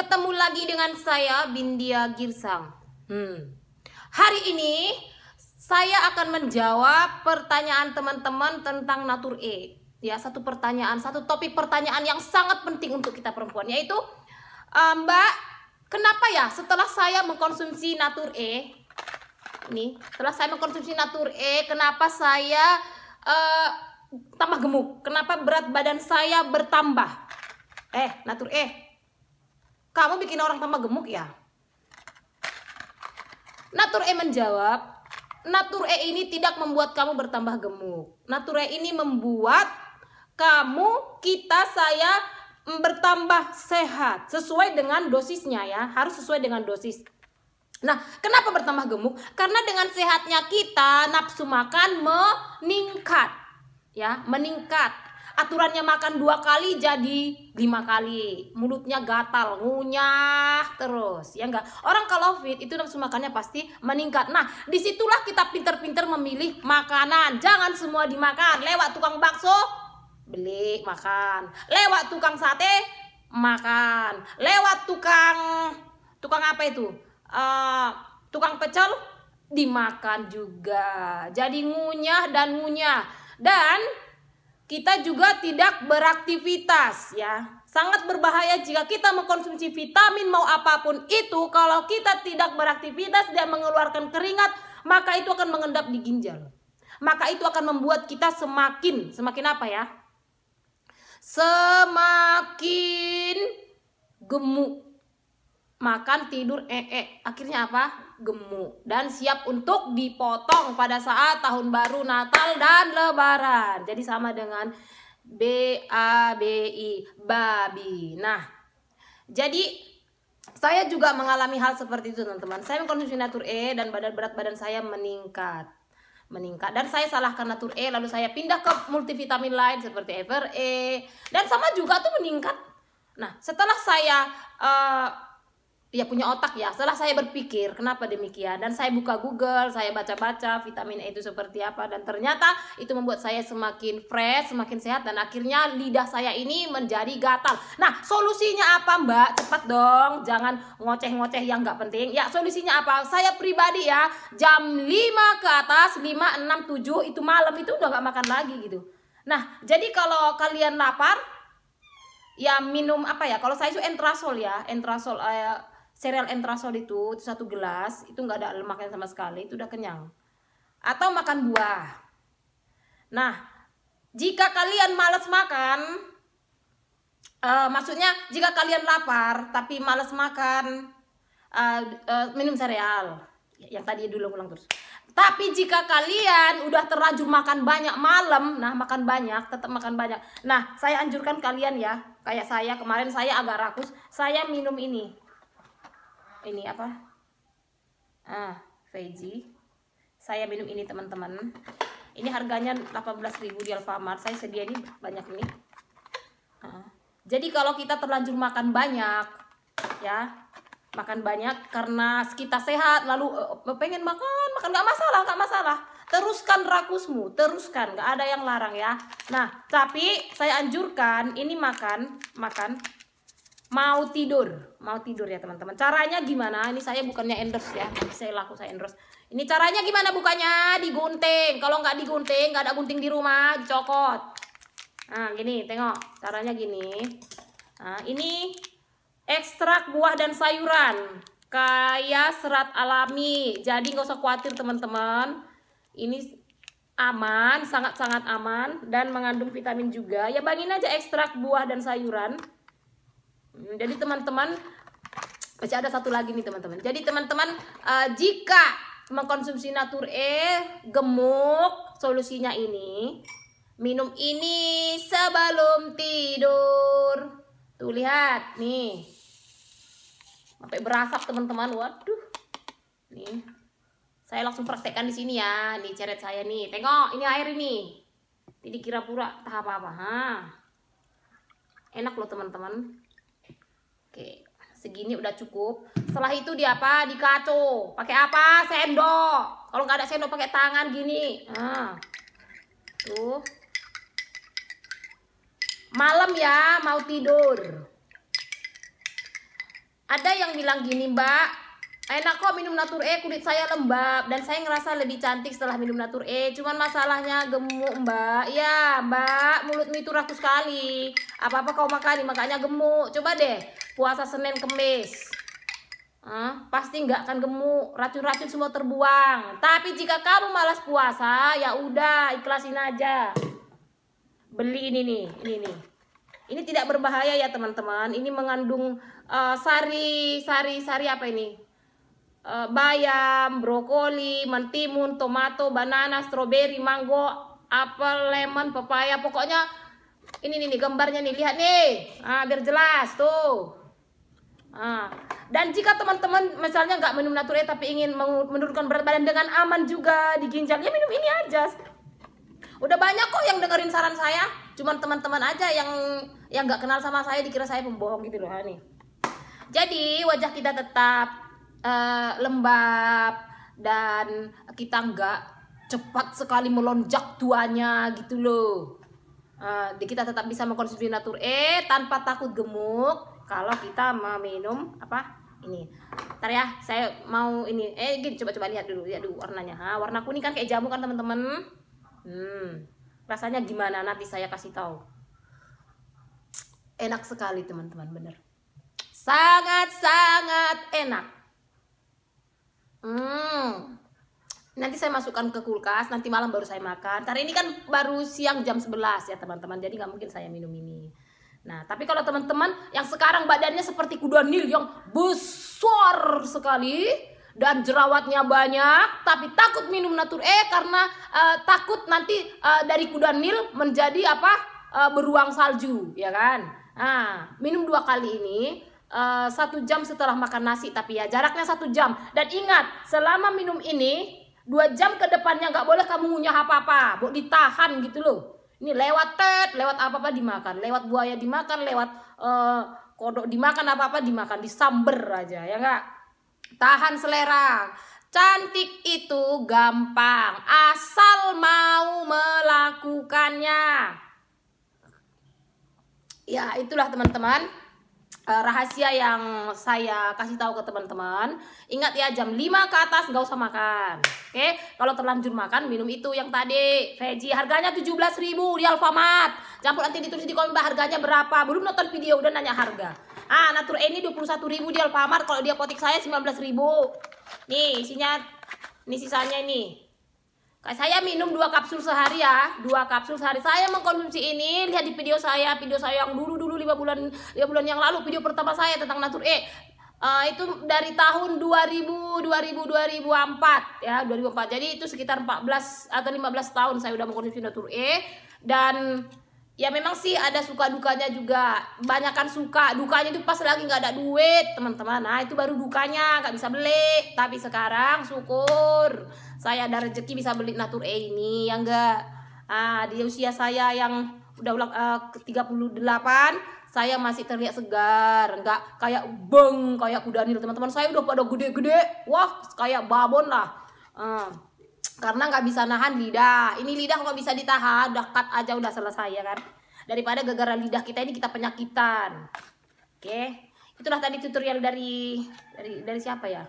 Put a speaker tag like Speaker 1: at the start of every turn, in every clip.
Speaker 1: Ketemu lagi dengan saya Bindia Girsang. Hmm. Hari ini saya akan menjawab pertanyaan teman-teman tentang natur E. Ya, satu pertanyaan, satu topik pertanyaan yang sangat penting untuk kita perempuan yaitu eh, Mbak, kenapa ya setelah saya mengkonsumsi natur E ini, setelah saya mengkonsumsi natur E, kenapa saya uh, tambah gemuk? Kenapa berat badan saya bertambah? Eh, natur E, kamu bikin orang tambah gemuk ya? Natur E menjawab, Natur E ini tidak membuat kamu bertambah gemuk. Natur E ini membuat kamu, kita, saya mm, bertambah sehat sesuai dengan dosisnya ya. Harus sesuai dengan dosis. Nah, kenapa bertambah gemuk? Karena dengan sehatnya kita nafsu makan meningkat. Ya, meningkat aturannya makan dua kali jadi lima kali mulutnya gatal ngunyah terus ya enggak orang kalau fit itu nafsu makannya pasti meningkat nah disitulah kita pinter-pinter memilih makanan jangan semua dimakan lewat tukang bakso beli makan lewat tukang sate makan lewat tukang tukang apa itu uh, tukang pecel dimakan juga jadi ngunyah dan ngunyah dan kita juga tidak beraktivitas ya. Sangat berbahaya jika kita mengkonsumsi vitamin mau apapun itu kalau kita tidak beraktivitas dan mengeluarkan keringat maka itu akan mengendap di ginjal. Maka itu akan membuat kita semakin semakin apa ya? Semakin gemuk. Makan tidur ee. -e. Akhirnya apa? gemuk dan siap untuk dipotong pada saat tahun baru Natal dan Lebaran. Jadi sama dengan B A B I babi. Nah, jadi saya juga mengalami hal seperti itu teman-teman. Saya mengkonsumsi natur E dan badan berat badan saya meningkat meningkat dan saya salahkan natur E lalu saya pindah ke multivitamin lain seperti Ever E dan sama juga tuh meningkat. Nah, setelah saya uh, ya punya otak ya. Setelah saya berpikir kenapa demikian dan saya buka Google, saya baca-baca vitamin E itu seperti apa dan ternyata itu membuat saya semakin fresh, semakin sehat dan akhirnya lidah saya ini menjadi gatal. Nah, solusinya apa Mbak? Cepat dong, jangan ngoceh-ngoceh yang nggak penting. Ya, solusinya apa? Saya pribadi ya, jam 5 ke atas, 5, 6, 7 itu malam itu udah nggak makan lagi gitu. Nah, jadi kalau kalian lapar, ya minum apa ya kalau saya itu entrasol ya entrasol eh, serial entrasol itu, itu satu gelas, itu nggak ada lemaknya sama sekali, itu udah kenyang. Atau makan buah. Nah, jika kalian males makan, uh, maksudnya jika kalian lapar tapi males makan, uh, uh, minum sereal. Yang tadi dulu ulang terus. Tapi jika kalian udah terlanjur makan banyak malam, nah makan banyak, tetap makan banyak. Nah, saya anjurkan kalian ya, kayak saya kemarin saya agak rakus, saya minum ini ini apa ah veggie saya minum ini teman-teman ini harganya 18.000 di Alfamart saya sedia ini banyak ini ah. jadi kalau kita terlanjur makan banyak ya makan banyak karena kita sehat lalu uh, pengen makan makan nggak masalah nggak masalah teruskan rakusmu teruskan nggak ada yang larang ya nah tapi saya anjurkan ini makan makan mau tidur mau tidur ya teman-teman. Caranya gimana? Ini saya bukannya endorse ya. Nanti saya laku saya endorse. Ini caranya gimana bukanya? Digunting. Kalau nggak digunting, nggak ada gunting di rumah, dicokot. Nah, gini, tengok. Caranya gini. Nah, ini ekstrak buah dan sayuran. Kaya serat alami. Jadi nggak usah khawatir teman-teman. Ini aman, sangat-sangat aman dan mengandung vitamin juga. Ya bangin aja ekstrak buah dan sayuran. Mm, jadi teman-teman masih ada satu lagi nih teman-teman. Jadi teman-teman uh, jika mengkonsumsi natur E gemuk solusinya ini minum ini sebelum tidur. Tuh lihat nih. Sampai berasap teman-teman. Waduh. Nih. Saya langsung praktekkan di sini ya. Nih ceret saya nih. Tengok ini air ini. Tidak kira pura tahap apa-apa. Enak loh teman-teman segini udah cukup setelah itu di apa dikaco pakai apa sendok kalau nggak ada sendok pakai tangan gini nah. tuh malam ya mau tidur ada yang bilang gini mbak enak kok minum natur E kulit saya lembab dan saya ngerasa lebih cantik setelah minum natur E cuman masalahnya gemuk mbak ya mbak mulutmu itu rakus sekali apa-apa kau makan makanya gemuk coba deh puasa Senin Kemis Hmm, pasti nggak akan gemuk, racun-racun semua terbuang. Tapi jika kamu malas puasa, ya udah ikhlasin aja. Beli ini nih, ini nih. Ini tidak berbahaya ya teman-teman. Ini mengandung uh, sari, sari, sari apa ini? Uh, bayam, brokoli, mentimun, tomato, banana, stroberi, mango, apel, lemon, pepaya. Pokoknya ini nih, nih gambarnya nih. Lihat nih, ah, biar jelas tuh. Ah. Dan jika teman-teman misalnya nggak minum nature tapi ingin menurunkan berat badan dengan aman juga di ginjal, ya minum ini aja. Udah banyak kok yang dengerin saran saya, cuman teman-teman aja yang yang nggak kenal sama saya dikira saya pembohong gitu loh nih. Jadi wajah kita tetap uh, lembab dan kita nggak cepat sekali melonjak tuanya gitu loh. Uh, kita tetap bisa mengkonsumsi nature eh, tanpa takut gemuk kalau kita meminum apa ini ntar ya saya mau ini eh gini coba-coba lihat dulu Ya dulu warnanya ha, ah, warna kuning kan kayak jamu kan teman-teman hmm, rasanya gimana nanti saya kasih tahu enak sekali teman-teman bener sangat-sangat enak hmm nanti saya masukkan ke kulkas nanti malam baru saya makan hari ini kan baru siang jam 11 ya teman-teman jadi nggak mungkin saya minum ini Nah, tapi kalau teman-teman yang sekarang badannya seperti kuda nil yang besar sekali dan jerawatnya banyak, tapi takut minum natur E karena uh, takut nanti uh, dari kuda nil menjadi apa? Uh, beruang salju, ya kan? Nah, minum dua kali ini Uh, satu jam setelah makan nasi tapi ya jaraknya satu jam dan ingat selama minum ini dua jam ke depannya nggak boleh kamu ngunyah apa-apa, buat ditahan gitu loh. Ini lewat tet, lewat apa-apa dimakan, lewat buaya dimakan, lewat uh, kodok dimakan, apa-apa dimakan, disamber aja, ya enggak? Tahan selera. Cantik itu gampang, asal mau melakukannya. Ya, itulah teman-teman. Eh, rahasia yang saya kasih tahu ke teman-teman ingat ya jam 5 ke atas nggak usah makan oke okay? kalau terlanjur makan minum itu yang tadi veggie harganya 17.000 di Alfamart campur nanti ditulis di komen harganya berapa belum nonton video udah nanya harga ah natur ini 21.000 di Alfamart kalau dia potik saya 19.000 nih isinya nih sisanya ini saya minum dua kapsul sehari ya dua kapsul sehari saya mengkonsumsi ini lihat di video saya video saya yang dulu dulu lima bulan lima bulan yang lalu video pertama saya tentang natur E uh, itu dari tahun 2000 2000 2004 ya 2004 jadi itu sekitar 14 atau 15 tahun saya udah mengkonsumsi natur E dan ya memang sih ada suka dukanya juga banyak kan suka dukanya itu pas lagi nggak ada duit teman-teman nah itu baru dukanya nggak bisa beli tapi sekarang syukur saya ada rezeki bisa beli natur E ini yang enggak ah di usia saya yang udah ulang uh, ke 38 saya masih terlihat segar nggak kayak beng kayak kuda kudanil teman-teman saya udah pada gede-gede wah kayak babon lah uh karena nggak bisa nahan lidah ini lidah nggak bisa ditahan udah cut aja udah selesai ya kan daripada gegara lidah kita ini kita penyakitan oke okay. itulah tadi tutorial dari dari dari siapa ya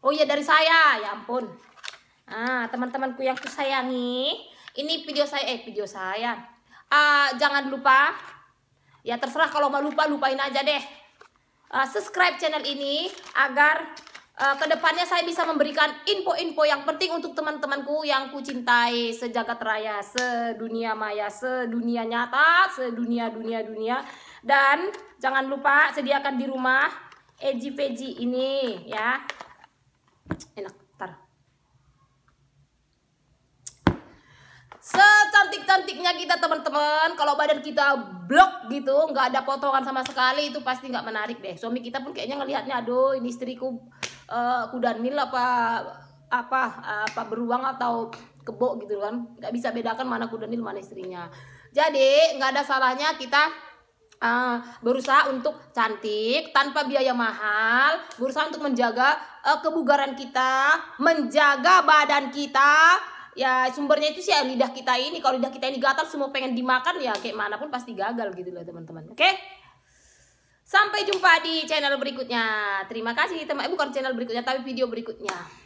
Speaker 1: oh iya dari saya ya ampun ah teman-temanku yang kusayangi ini video saya eh video saya uh, jangan lupa ya terserah kalau mau lupa lupain aja deh uh, subscribe channel ini agar Eh, kedepannya saya bisa memberikan info-info yang penting untuk teman-temanku yang ku cintai sejagat raya, sedunia maya, sedunia nyata, sedunia dunia dunia. Dan jangan lupa sediakan di rumah eji peji ini ya. Enak, tar. Secantik-cantiknya kita teman-teman, kalau badan kita blok gitu, nggak ada potongan sama sekali itu pasti nggak menarik deh. Suami kita pun kayaknya ngelihatnya, aduh ini istriku uh, eh, kuda nil apa apa apa beruang atau kebo gitu kan nggak bisa bedakan mana kuda nil mana istrinya jadi nggak ada salahnya kita uh, berusaha untuk cantik tanpa biaya mahal berusaha untuk menjaga uh, kebugaran kita menjaga badan kita ya sumbernya itu sih lidah kita ini kalau lidah kita ini gatal semua pengen dimakan ya kayak manapun pasti gagal gitu loh teman-teman oke okay? Sampai jumpa di channel berikutnya. Terima kasih teman, eh, bukan channel berikutnya tapi video berikutnya.